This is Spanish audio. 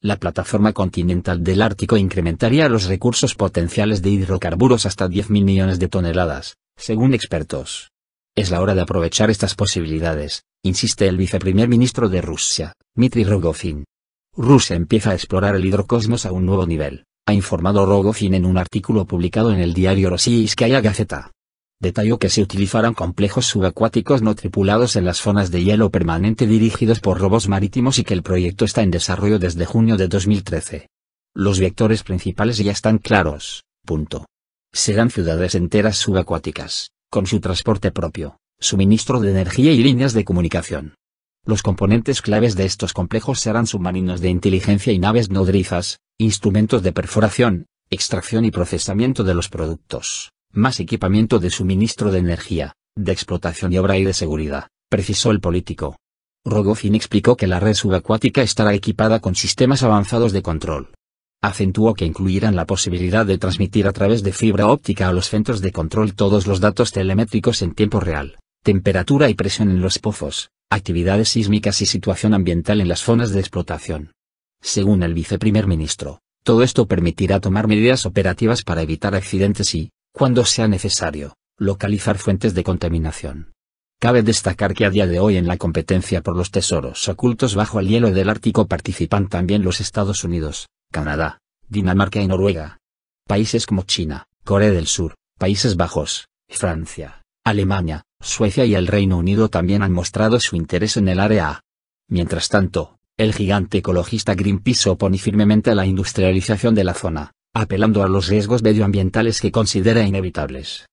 la plataforma continental del Ártico incrementaría los recursos potenciales de hidrocarburos hasta 10.000 millones de toneladas, según expertos. Es la hora de aprovechar estas posibilidades, insiste el viceprimer ministro de Rusia, Mitri Rogozin. Rusia empieza a explorar el hidrocosmos a un nuevo nivel, ha informado Rogozin en un artículo publicado en el diario Rossiyskaya Gazeta detalló que se utilizarán complejos subacuáticos no tripulados en las zonas de hielo permanente dirigidos por robos marítimos y que el proyecto está en desarrollo desde junio de 2013. Los vectores principales ya están claros, punto. Serán ciudades enteras subacuáticas, con su transporte propio, suministro de energía y líneas de comunicación. Los componentes claves de estos complejos serán submarinos de inteligencia y naves nodrizas, instrumentos de perforación, extracción y procesamiento de los productos, más equipamiento de suministro de energía, de explotación y obra y de seguridad, precisó el político. Rogozin explicó que la red subacuática estará equipada con sistemas avanzados de control. Acentuó que incluirán la posibilidad de transmitir a través de fibra óptica a los centros de control todos los datos telemétricos en tiempo real, temperatura y presión en los pozos, actividades sísmicas y situación ambiental en las zonas de explotación. Según el viceprimer ministro, todo esto permitirá tomar medidas operativas para evitar accidentes y, cuando sea necesario, localizar fuentes de contaminación. Cabe destacar que a día de hoy en la competencia por los tesoros ocultos bajo el hielo del Ártico participan también los Estados Unidos, Canadá, Dinamarca y Noruega. Países como China, Corea del Sur, Países Bajos, Francia, Alemania, Suecia y el Reino Unido también han mostrado su interés en el área. Mientras tanto, el gigante ecologista Greenpeace opone firmemente a la industrialización de la zona, apelando a los riesgos medioambientales que considera inevitables.